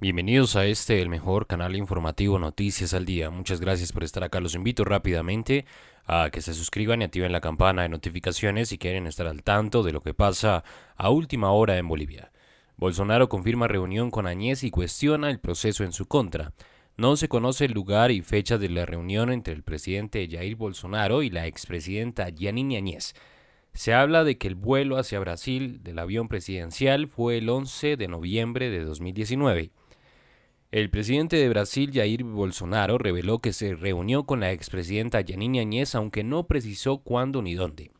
Bienvenidos a este, el mejor canal informativo Noticias al Día. Muchas gracias por estar acá. Los invito rápidamente a que se suscriban y activen la campana de notificaciones si quieren estar al tanto de lo que pasa a última hora en Bolivia. Bolsonaro confirma reunión con Añez y cuestiona el proceso en su contra. No se conoce el lugar y fecha de la reunión entre el presidente Jair Bolsonaro y la expresidenta Yanine Añez. Se habla de que el vuelo hacia Brasil del avión presidencial fue el 11 de noviembre de 2019. El presidente de Brasil, Jair Bolsonaro, reveló que se reunió con la expresidenta Yanine Añez, aunque no precisó cuándo ni dónde.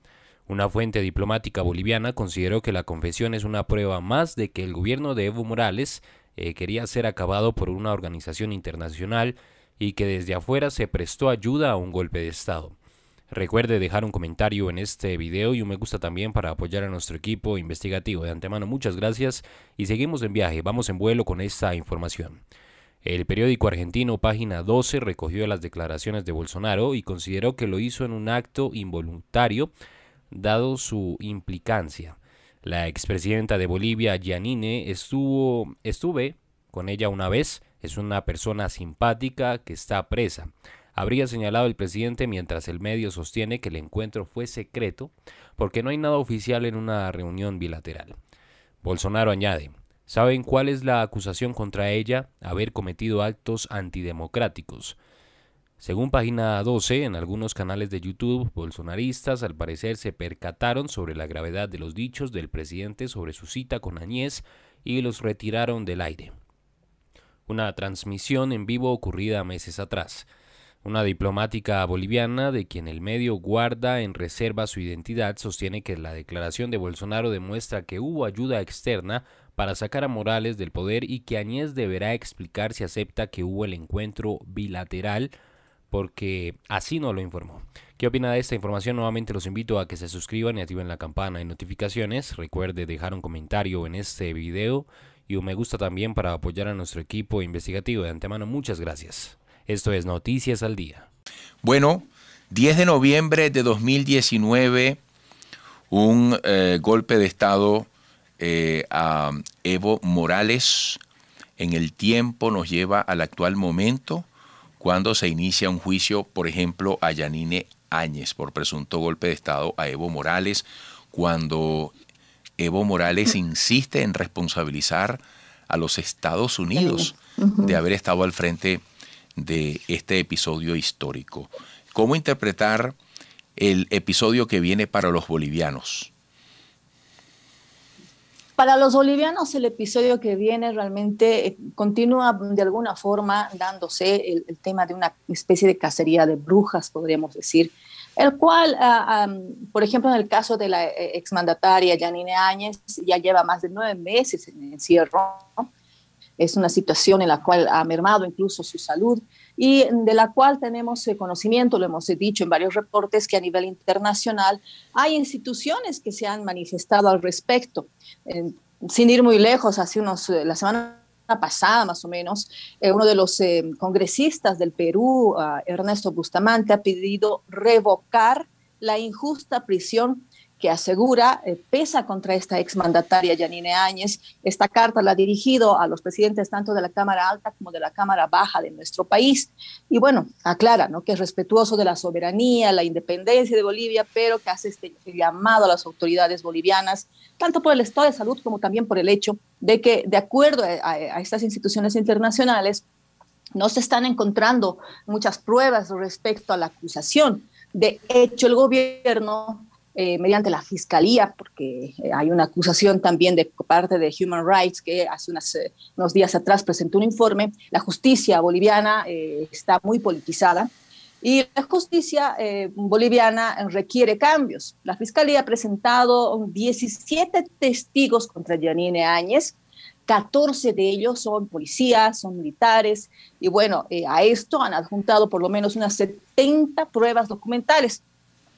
Una fuente diplomática boliviana consideró que la confesión es una prueba más de que el gobierno de Evo Morales eh, quería ser acabado por una organización internacional y que desde afuera se prestó ayuda a un golpe de Estado. Recuerde dejar un comentario en este video y un me gusta también para apoyar a nuestro equipo investigativo. De antemano, muchas gracias y seguimos en viaje, vamos en vuelo con esta información. El periódico argentino Página 12 recogió las declaraciones de Bolsonaro y consideró que lo hizo en un acto involuntario dado su implicancia. La expresidenta de Bolivia, Yanine, estuvo, estuve con ella una vez, es una persona simpática que está presa. Habría señalado el presidente mientras el medio sostiene que el encuentro fue secreto porque no hay nada oficial en una reunión bilateral. Bolsonaro añade, saben cuál es la acusación contra ella, haber cometido actos antidemocráticos. Según página 12, en algunos canales de YouTube, bolsonaristas al parecer se percataron sobre la gravedad de los dichos del presidente sobre su cita con Añez y los retiraron del aire. Una transmisión en vivo ocurrida meses atrás. Una diplomática boliviana, de quien el medio guarda en reserva su identidad, sostiene que la declaración de Bolsonaro demuestra que hubo ayuda externa para sacar a Morales del poder y que Añez deberá explicar si acepta que hubo el encuentro bilateral porque así no lo informó. ¿Qué opina de esta información? Nuevamente los invito a que se suscriban y activen la campana de notificaciones. Recuerde dejar un comentario en este video y un me gusta también para apoyar a nuestro equipo investigativo. De antemano, muchas gracias. Esto es Noticias al Día. Bueno, 10 de noviembre de 2019, un eh, golpe de Estado eh, a Evo Morales en el tiempo nos lleva al actual momento cuando se inicia un juicio, por ejemplo, a Yanine Áñez por presunto golpe de Estado a Evo Morales, cuando Evo Morales mm. insiste en responsabilizar a los Estados Unidos de haber estado al frente de este episodio histórico. ¿Cómo interpretar el episodio que viene para los bolivianos? para los bolivianos el episodio que viene realmente eh, continúa de alguna forma dándose el, tema de una especie de cacería de brujas, podríamos decir, el cual, ah, por ejemplo, en el caso de la eh, exmandataria Janine Áñez, ya lleva más de nueve meses en encierro. Es una situación en la cual ha mermado incluso su salud y de la cual tenemos conocimiento, lo hemos dicho en varios reportes, que a nivel internacional hay instituciones que se han manifestado al respecto. sin ir muy lejos, hace unos, eh, la semana pasada más o menos, eh, uno de los eh, congresistas del Perú, ah, Ernesto Bustamante, ha pedido revocar la injusta prisión que asegura, eh, pesa contra esta exmandataria Yanine Áñez. Esta carta la ha dirigido a los presidentes tanto de la Cámara Alta como de la Cámara Baja de nuestro país. Y bueno, aclara ¿no? que es respetuoso de la soberanía, la independencia de Bolivia, pero que hace este llamado a las autoridades bolivianas, tanto por el estado de salud como también por el hecho de que, de acuerdo a, a estas instituciones internacionales, no se están encontrando muchas pruebas respecto a la acusación. De hecho, el gobierno eh, mediante la fiscalía, porque eh, hay una acusación también de parte de Human Rights que hace eh, unos días atrás presentó un informe. La justicia boliviana está muy politizada y la justicia boliviana requiere cambios. La fiscalía ha presentado 17 testigos contra Janine Áñez. 14 de ellos son policías, son militares, y bueno, a esto han adjuntado por lo menos unas 70 pruebas documentales.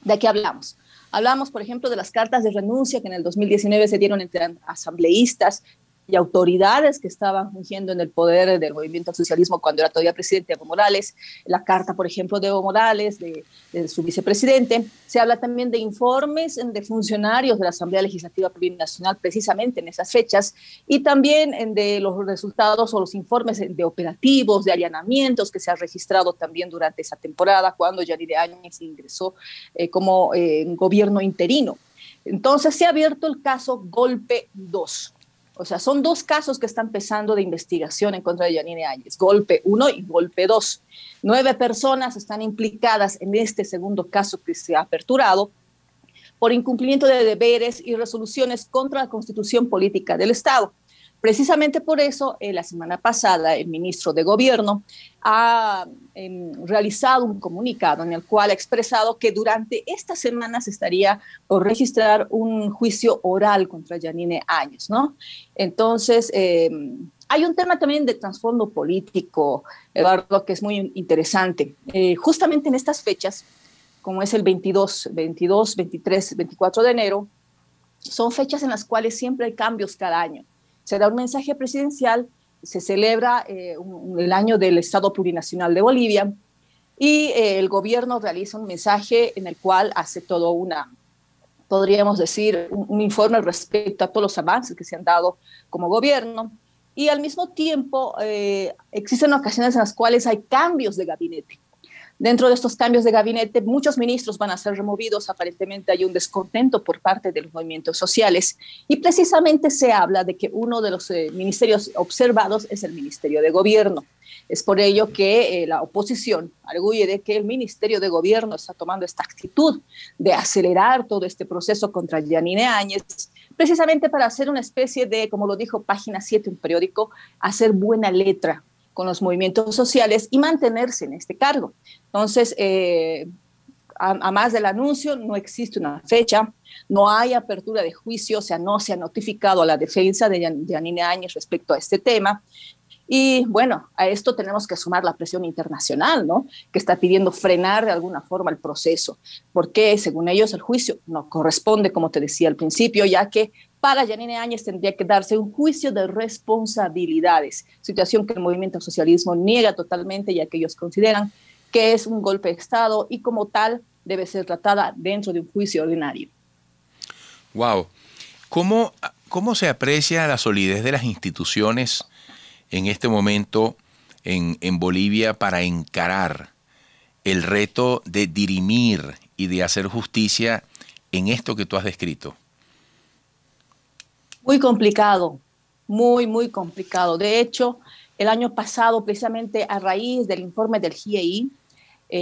¿De qué hablamos? Hablamos, por ejemplo, de las cartas de renuncia que en el 2019 se dieron entre asambleístas y autoridades que estaban fungiendo en el poder del movimiento socialismo cuando era todavía presidente Evo Morales, la carta, por ejemplo, de Evo Morales, de, su vicepresidente. Se habla también de informes de funcionarios de la Asamblea Legislativa Plurinacional precisamente en esas fechas y también de los resultados o los informes de operativos, de allanamientos que se han registrado también durante esa temporada cuando Yanide Áñez ingresó eh, como eh, gobierno interino. Entonces se ha abierto el caso Golpe 2 o sea, son dos casos que están pesando de investigación en contra de Yanine Áñez, golpe uno y golpe dos. Nueve personas están implicadas en este segundo caso que se ha aperturado por incumplimiento de deberes y resoluciones contra la constitución política del Estado. Precisamente por eso, eh, la semana pasada, el ministro de Gobierno ha em, realizado un comunicado en el cual ha expresado que durante estas semanas estaría por registrar un juicio oral contra Yanine Áñez, ¿no? Entonces, em, hay un tema también de trasfondo político, Eduardo, que es muy interesante. Eh, justamente en estas fechas, como es el 22, 22, 23, 24 de enero, son fechas en las cuales siempre hay cambios cada año. Se da un mensaje presidencial. Se celebra eh, el año del Estado Plurinacional de Bolivia y eh, el gobierno realiza un mensaje en el cual hace todo una, podríamos decir, un, informe respecto a todos los avances que se han dado como gobierno. Y al mismo tiempo eh, existen ocasiones en las cuales hay cambios de gabinete. Dentro de estos cambios de gabinete, muchos ministros van a ser removidos. Aparentemente hay un descontento por parte de los movimientos sociales. Y precisamente se habla de que uno de los eh, ministerios observados es el Ministerio de Gobierno. Es por ello que eh, la oposición arguye de que el Ministerio de Gobierno está tomando esta actitud de acelerar todo este proceso contra Yanine Áñez, precisamente para hacer una especie de, como lo dijo Página 7, un periódico, hacer buena letra con los movimientos sociales y mantenerse en este cargo. Entonces, eh, a, más del anuncio, no existe una fecha, no hay apertura de juicio, o sea, no se ha notificado a la defensa de, Janine Áñez respecto a este tema. Y bueno, a esto tenemos que sumar la presión internacional, ¿no? Que está pidiendo frenar de alguna forma el proceso, porque según ellos el juicio no corresponde, como te decía al principio, ya que para Janine Áñez tendría que darse un juicio de responsabilidades, situación que el movimiento socialismo niega totalmente, ya que ellos consideran que es un golpe de Estado y como tal debe ser tratada dentro de un juicio ordinario. Wow. ¿Cómo, cómo se aprecia la solidez de las instituciones? en este momento en, Bolivia para encarar el reto de dirimir y de hacer justicia en esto que tú has descrito? Muy complicado, muy, muy complicado. De hecho, el año pasado, precisamente a raíz del informe del GIEI, e,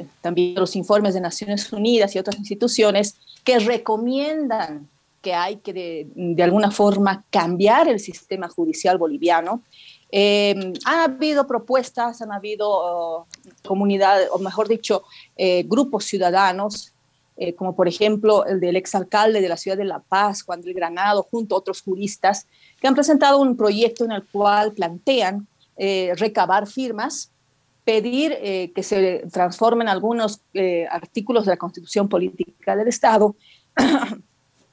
eh, también los informes de Naciones Unidas y otras instituciones que recomiendan que hay que de, alguna forma cambiar el sistema judicial boliviano. Ha em, han habido propuestas, han habido oh, comunidades, o mejor dicho, eh, grupos ciudadanos, eh, como por ejemplo el del exalcalde de la ciudad de La Paz, Juan del Granado, junto a otros juristas, que han presentado un proyecto en el cual plantean eh, recabar firmas, pedir que se transformen algunos artículos de la Constitución Política del Estado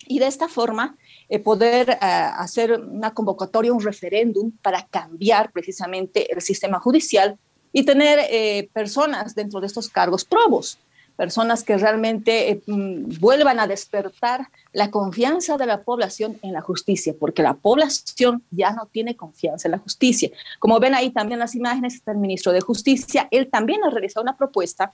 y de esta forma eh, poder eh, hacer una convocatoria, un referéndum para cambiar precisamente el sistema judicial y tener eh, personas dentro de estos cargos probos, personas que realmente mm, vuelvan a despertar la confianza de la población en la justicia, porque la población ya no tiene confianza en la justicia. Como ven ahí también las imágenes, está el ministro de Justicia, él también ha realizado una propuesta